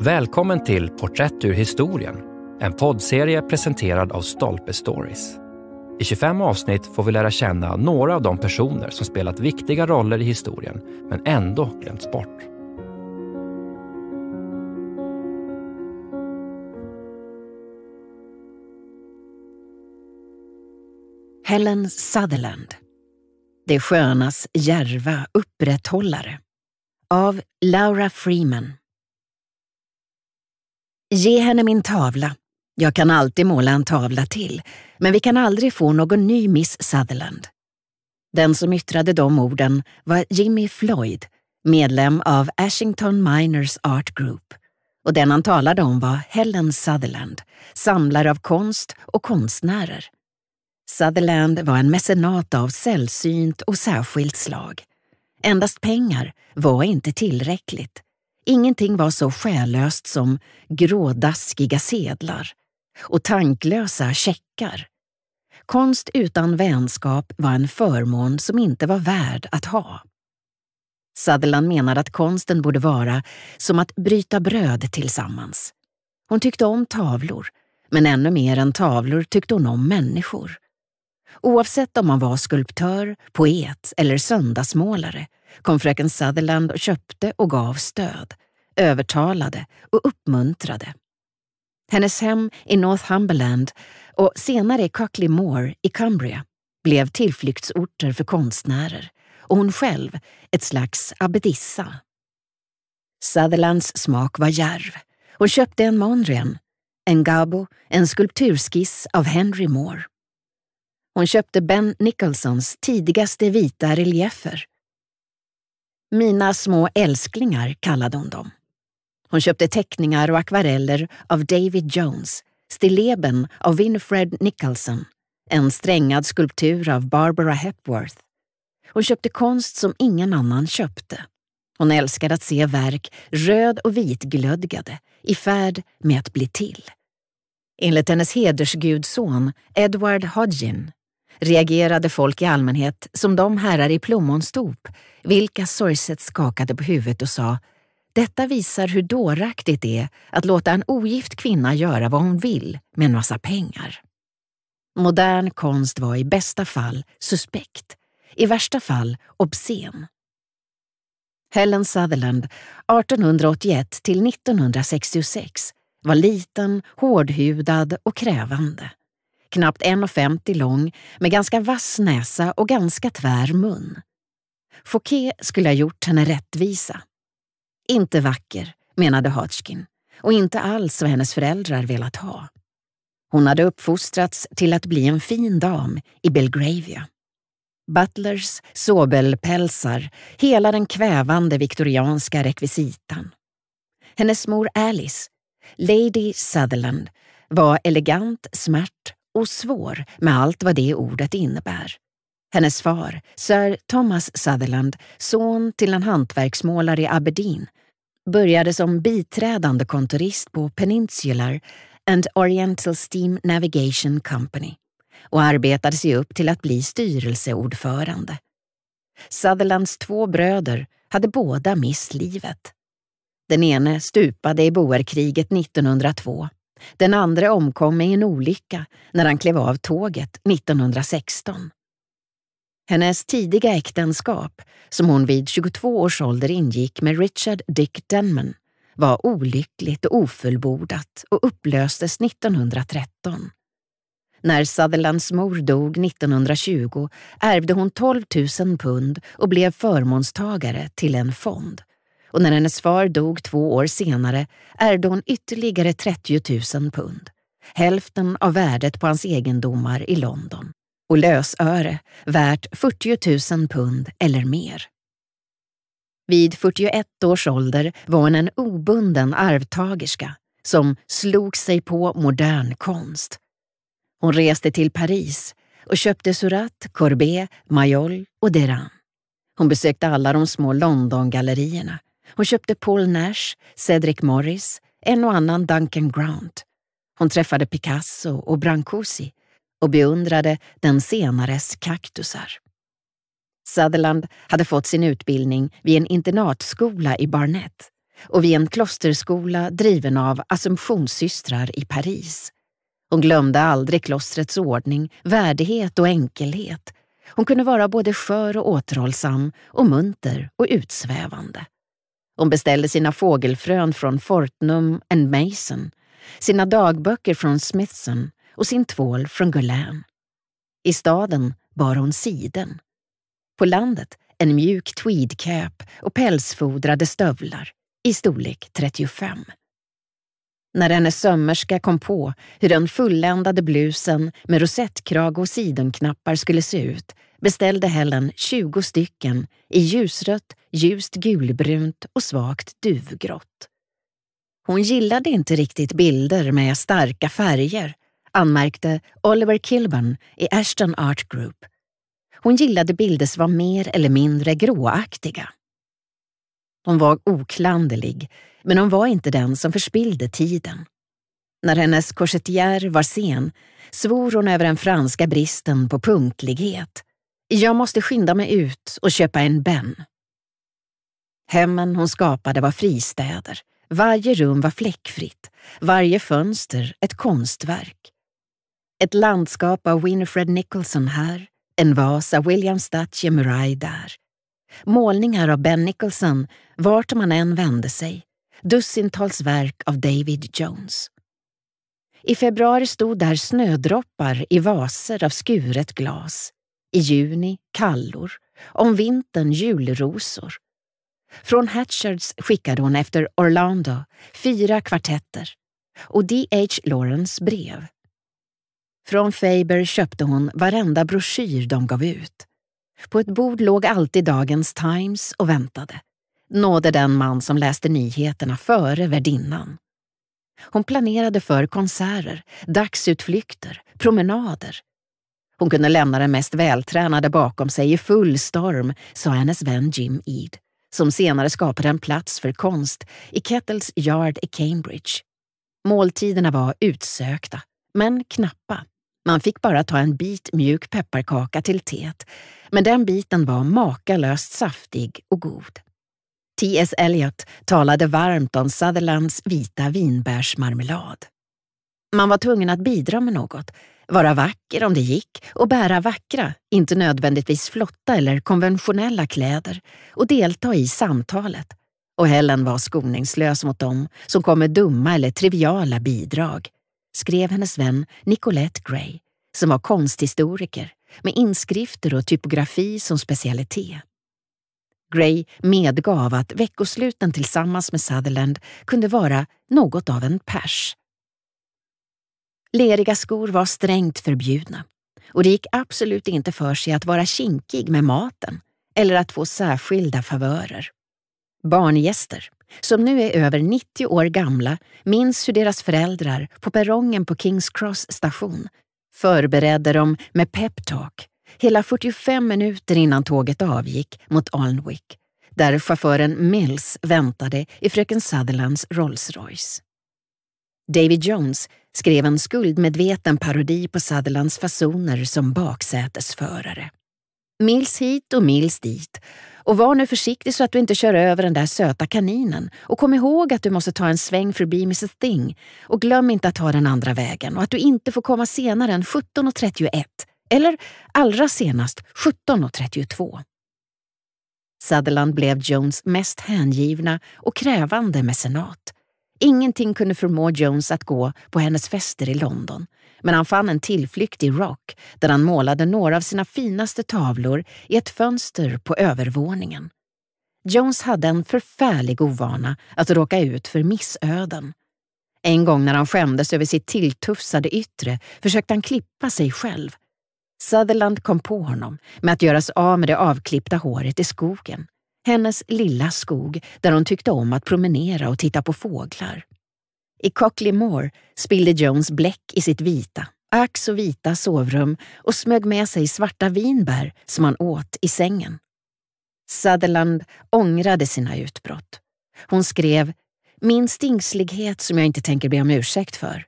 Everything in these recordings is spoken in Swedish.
Välkommen till Porträtt ur historien, en poddserie presenterad av Stolpe Stories. I 25 avsnitt får vi lära känna några av de personer som spelat viktiga roller i historien, men ändå glömts bort. Helen Sutherland. Det skönas järva upprätthållare. Av Laura Freeman. Ge henne min tavla. Jag kan alltid måla en tavla till, men vi kan aldrig få någon ny Miss Sutherland. Den som yttrade de orden var Jimmy Floyd, medlem av Ashington Miners Art Group. Och den han talade om var Helen Sutherland, samlare av konst och konstnärer. Sutherland var en mecenat av sällsynt och särskilt slag. Endast pengar var inte tillräckligt Ingenting var så själlöst som grådaskiga sedlar och tanklösa checkar. Konst utan vänskap var en förmån som inte var värd att ha. Sutherland menade att konsten borde vara som att bryta bröd tillsammans. Hon tyckte om tavlor, men ännu mer än tavlor tyckte hon om människor. Oavsett om man var skulptör, poet eller söndagsmålare kom fröken Sutherland och köpte och gav stöd, övertalade och uppmuntrade. Hennes hem i Northumberland och senare i Cuckley Moor i Cumbria blev tillflyktsorter för konstnärer och hon själv ett slags abbedissa. Sutherlands smak var järv. Hon köpte en Mondrian, en Gabo, en skulpturskiss av Henry Moore. Hon köpte Ben Nicholsons tidigaste vita reliefer mina små älsklingar kallade hon dem. Hon köpte teckningar och akvareller av David Jones, stilleben av Winfred Nicholson, en strängad skulptur av Barbara Hepworth. Hon köpte konst som ingen annan köpte. Hon älskade att se verk röd och vitglödgade, i färd med att bli till. Enligt hennes hedersgudson Edward Hodgin reagerade folk i allmänhet som de herrar i plommonstop, vilka sorgset skakade på huvudet och sa detta visar hur dåraktigt det är att låta en ogift kvinna göra vad hon vill med en massa pengar. Modern konst var i bästa fall suspekt, i värsta fall obscen. Helen Sutherland, 1881 till 1966, var liten, hårdhudad och krävande knappt 1,50 lång, med ganska vass näsa och ganska tvär mun. Fouquet skulle ha gjort henne rättvisa. Inte vacker, menade Hodgkin, och inte alls vad hennes föräldrar velat ha. Hon hade uppfostrats till att bli en fin dam i Belgravia. Butlers sobelpälsar, hela den kvävande viktorianska rekvisitan. Hennes mor Alice, Lady Sutherland, var elegant, smärt och svår med allt vad det ordet innebär. Hennes far, Sir Thomas Sutherland, son till en hantverksmålare i Aberdeen, började som biträdande kontorist på Peninsular and Oriental Steam Navigation Company och arbetade sig upp till att bli styrelseordförande. Sutherlands två bröder hade båda mist livet. Den ene stupade i boerkriget 1902 den andra omkom i en olycka när han klev av tåget 1916. Hennes tidiga äktenskap, som hon vid 22 års ålder ingick med Richard Dick Denman, var olyckligt och ofullbordat och upplöstes 1913. När Sutherlands mor dog 1920 ärvde hon 12 000 pund och blev förmånstagare till en fond och när hennes far dog två år senare ärvde hon ytterligare 30 000 pund, hälften av värdet på hans egendomar i London och lösöre värt 40 000 pund eller mer. Vid 41 års ålder var hon en obunden arvtagerska som slog sig på modern konst. Hon reste till Paris och köpte Surat, Corbet, Mayol och Deran. Hon besökte alla de små Londongallerierna hon köpte Paul Nash, Cedric Morris, en och annan Duncan Grant. Hon träffade Picasso och Brancusi och beundrade den senares kaktusar. Sutherland hade fått sin utbildning vid en internatskola i Barnet och vid en klosterskola driven av Assumptionssystrar i Paris. Hon glömde aldrig klostrets ordning, värdighet och enkelhet. Hon kunde vara både skör och återhållsam och munter och utsvävande. Hon beställde sina fågelfrön från Fortnum and Mason, sina dagböcker från Smithson och sin tvål från Gullern. I staden bar hon siden. På landet en mjuk tweedcap och pälsfodrade stövlar i storlek 35. När hennes sömmerska kom på hur den fulländade blusen med rosettkrage och sidenknappar skulle se ut beställde Helen 20 stycken i ljusrött, ljust gulbrunt och svagt duvgrått. Hon gillade inte riktigt bilder med starka färger, anmärkte Oliver Kilburn i Ashton Art Group. Hon gillade bilder som var mer eller mindre gråaktiga. Hon var oklanderlig, men hon var inte den som förspillde tiden. När hennes korsetier var sen svor hon över den franska bristen på punktlighet jag måste skynda mig ut och köpa en Ben. Hemmen hon skapade var fristäder. Varje rum var fläckfritt, varje fönster ett konstverk. Ett landskap av Winifred Nicholson här, en vas av William Statje Murray där. Målningar av Ben Nicholson vart man än vände sig. Dussintals verk av David Jones. I februari stod där snödroppar i vaser av skuret glas. I juni kallor, om vintern julrosor. Från Hatchards skickade hon efter Orlando fyra kvartetter och D.H. Lawrence brev. Från Faber köpte hon varenda broschyr de gav ut. På ett bord låg alltid dagens Times och väntade. Nådde den man som läste nyheterna före värdinnan. Hon planerade för konserter, dagsutflykter, promenader, hon kunde lämna den mest vältränade bakom sig i full storm, sa hennes vän Jim Ead, som senare skapade en plats för konst i Kettles Yard i Cambridge. Måltiderna var utsökta, men knappa. Man fick bara ta en bit mjuk pepparkaka till teet, men den biten var makalöst saftig och god. T.S. Eliot talade varmt om Sutherlands vita vinbärsmarmelad. Man var tvungen att bidra med något, vara vacker om det gick och bära vackra, inte nödvändigtvis flotta eller konventionella kläder och delta i samtalet. Och Helen var skoningslös mot dem som kom med dumma eller triviala bidrag, skrev hennes vän Nicolette Gray, som var konsthistoriker med inskrifter och typografi som specialitet. Gray medgav att veckosluten tillsammans med Sutherland kunde vara något av en pers Leriga skor var strängt förbjudna och det gick absolut inte för sig att vara kinkig med maten eller att få särskilda favörer. Barngäster, som nu är över 90 år gamla, minns hur deras föräldrar på perrongen på Kings Cross station förberedde dem med peptalk hela 45 minuter innan tåget avgick mot Alnwick, där chauffören Mills väntade i fröken Sutherlands Rolls Royce. David Jones skrev en skuldmedveten parodi på Sutherlands fasoner som baksätesförare. Mils hit och mils dit. Och var nu försiktig så att du inte kör över den där söta kaninen. Och kom ihåg att du måste ta en sväng förbi Mrs Thing. Och glöm inte att ta den andra vägen och att du inte får komma senare än 17.31. Eller allra senast 17.32. Sutherland blev Jones mest hängivna och krävande mecenat Ingenting kunde förmå Jones att gå på hennes fester i London, men han fann en tillflykt i Rock där han målade några av sina finaste tavlor i ett fönster på övervåningen. Jones hade en förfärlig ovana att råka ut för missöden. En gång när han skämdes över sitt tilltufsade yttre försökte han klippa sig själv. Sutherland kom på honom med att göras av med det avklippta håret i skogen hennes lilla skog där hon tyckte om att promenera och titta på fåglar. I Cockley Moor spillde Jones bläck i sitt vita, ack så vita sovrum och smög med sig svarta vinbär som han åt i sängen. Sutherland ångrade sina utbrott. Hon skrev “Min stingslighet som jag inte tänker be om ursäkt för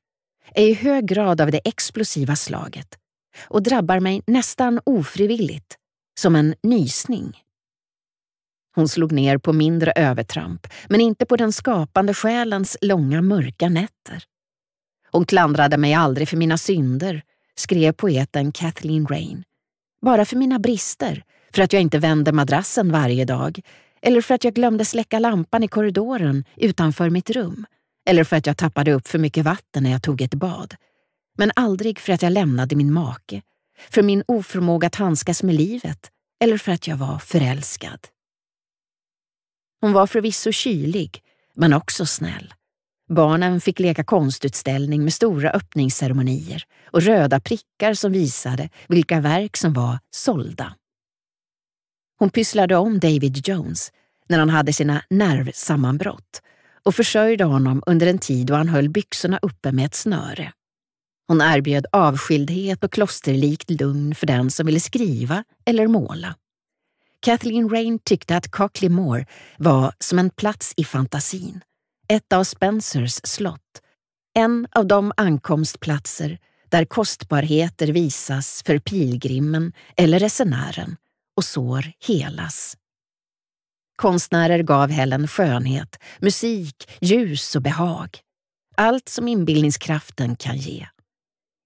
är i hög grad av det explosiva slaget och drabbar mig nästan ofrivilligt, som en nysning. Hon slog ner på mindre övertramp, men inte på den skapande själens långa mörka nätter. Hon klandrade mig aldrig för mina synder, skrev poeten Kathleen Rain. Bara för mina brister, för att jag inte vände madrassen varje dag, eller för att jag glömde släcka lampan i korridoren utanför mitt rum, eller för att jag tappade upp för mycket vatten när jag tog ett bad. Men aldrig för att jag lämnade min make, för min oförmåga att handskas med livet eller för att jag var förälskad. Hon var förvisso kylig, men också snäll. Barnen fick leka konstutställning med stora öppningsceremonier och röda prickar som visade vilka verk som var sålda. Hon pysslade om David Jones när han hade sina nervsammanbrott och försörjde honom under en tid då han höll byxorna uppe med ett snöre. Hon erbjöd avskildhet och klosterlikt lugn för den som ville skriva eller måla. Kathleen Rain tyckte att Cockley Moor var som en plats i fantasin, ett av Spencers slott, en av de ankomstplatser där kostbarheter visas för pilgrimen eller resenären och sår helas. Konstnärer gav Helen skönhet, musik, ljus och behag. Allt som inbildningskraften kan ge.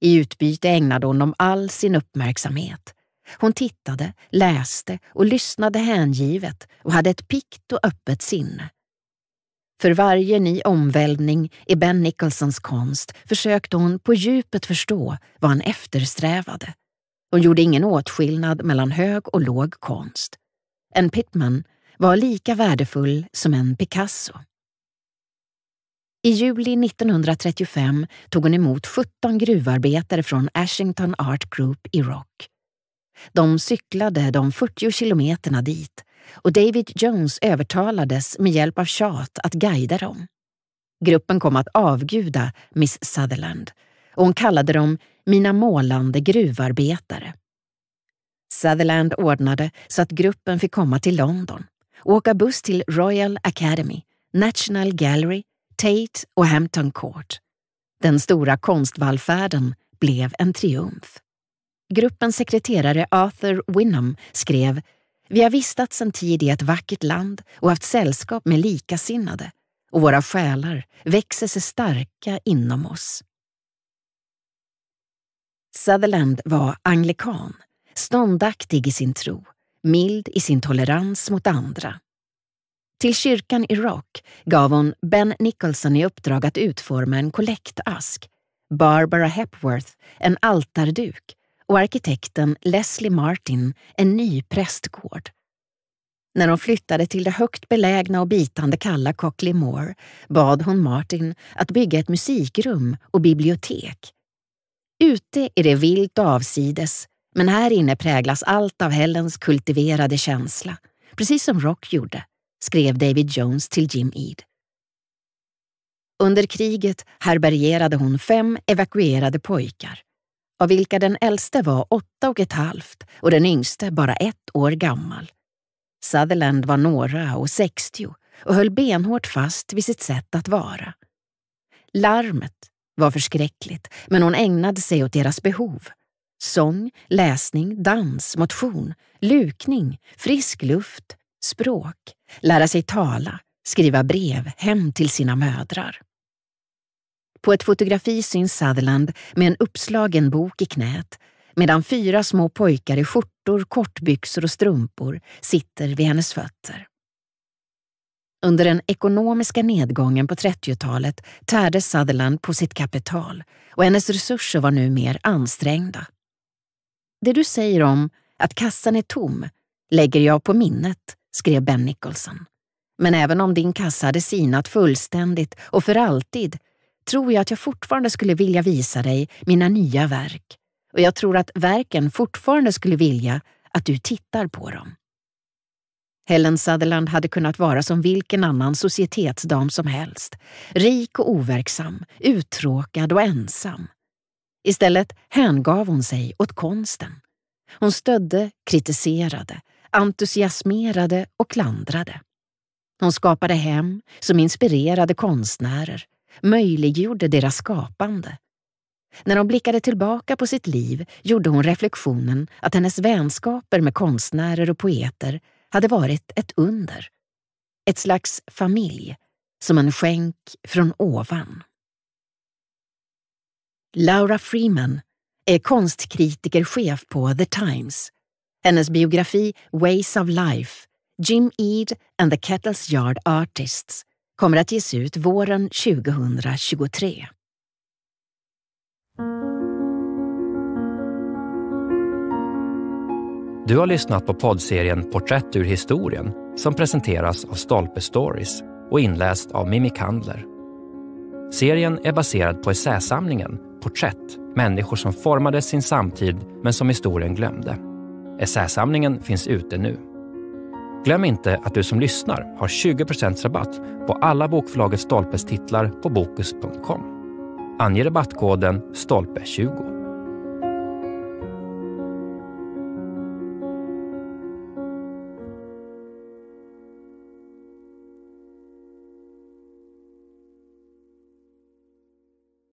I utbyte ägnade hon dem all sin uppmärksamhet, hon tittade, läste och lyssnade hängivet och hade ett pikt och öppet sinne. För varje ny omvälvning i Ben Nicholsons konst försökte hon på djupet förstå vad han eftersträvade. Hon gjorde ingen åtskillnad mellan hög och låg konst. En Pittman var lika värdefull som en Picasso. I juli 1935 tog hon emot 17 gruvarbetare från Ashington Art Group i Rock. De cyklade de 40 kilometerna dit och David Jones övertalades med hjälp av tjat att guida dem. Gruppen kom att avguda Miss Sutherland och hon kallade dem mina målande gruvarbetare. Sutherland ordnade så att gruppen fick komma till London och åka buss till Royal Academy, National Gallery, Tate och Hampton Court. Den stora konstvallfärden blev en triumf. Gruppens sekreterare Arthur Winham skrev Vi har vistats en tid i ett vackert land och haft sällskap med likasinnade och våra själar växer sig starka inom oss. Sutherland var anglikan, ståndaktig i sin tro, mild i sin tolerans mot andra. Till kyrkan i Rock gav hon Ben Nicholson i uppdrag att utforma en kollektask, Barbara Hepworth en altarduk och arkitekten Leslie Martin en ny prästgård. När de flyttade till det högt belägna och bitande kalla Cocklemore bad hon Martin att bygga ett musikrum och bibliotek. Ute är det vilt och avsides, men här inne präglas allt av Helens kultiverade känsla, precis som Rock gjorde, skrev David Jones till Jim Eid. Under kriget härbärgerade hon fem evakuerade pojkar av vilka den äldste var åtta och ett halvt och den yngste bara ett år gammal. Sutherland var några och 60 och höll benhårt fast vid sitt sätt att vara. Larmet var förskräckligt, men hon ägnade sig åt deras behov. Sång, läsning, dans, motion, lukning, frisk luft, språk, lära sig tala, skriva brev hem till sina mödrar. På ett fotografi syns Sutherland med en uppslagen bok i knät medan fyra små pojkar i skjortor, kortbyxor och strumpor sitter vid hennes fötter. Under den ekonomiska nedgången på 30-talet tärde Sutherland på sitt kapital och hennes resurser var nu mer ansträngda. Det du säger om att kassan är tom lägger jag på minnet, skrev Ben Nicholson. Men även om din kassa hade sinat fullständigt och för alltid tror jag att jag fortfarande skulle vilja visa dig mina nya verk och jag tror att verken fortfarande skulle vilja att du tittar på dem. Helen Sutherland hade kunnat vara som vilken annan societetsdam som helst. Rik och overksam, uttråkad och ensam. Istället hängav hon sig åt konsten. Hon stödde, kritiserade, entusiasmerade och klandrade. Hon skapade hem som inspirerade konstnärer möjliggjorde deras skapande. När hon blickade tillbaka på sitt liv gjorde hon reflektionen att hennes vänskaper med konstnärer och poeter hade varit ett under. Ett slags familj, som en skänk från ovan. Laura Freeman är konstkritikerchef på The Times. Hennes biografi Ways of Life, Jim Eid and the Kettles Yard Artists kommer att ges ut våren 2023. Du har lyssnat på poddserien Porträtt ur historien som presenteras av Stolpe Stories och inläst av Mimmi Kandler. Serien är baserad på essäsamlingen Porträtt, människor som formade sin samtid men som historien glömde. Essäsamlingen finns ute nu. Glöm inte att du som lyssnar har 20 rabatt på alla Bokförlaget Stolpes titlar på Bokus.com. Ange rabattkoden STOLPE20.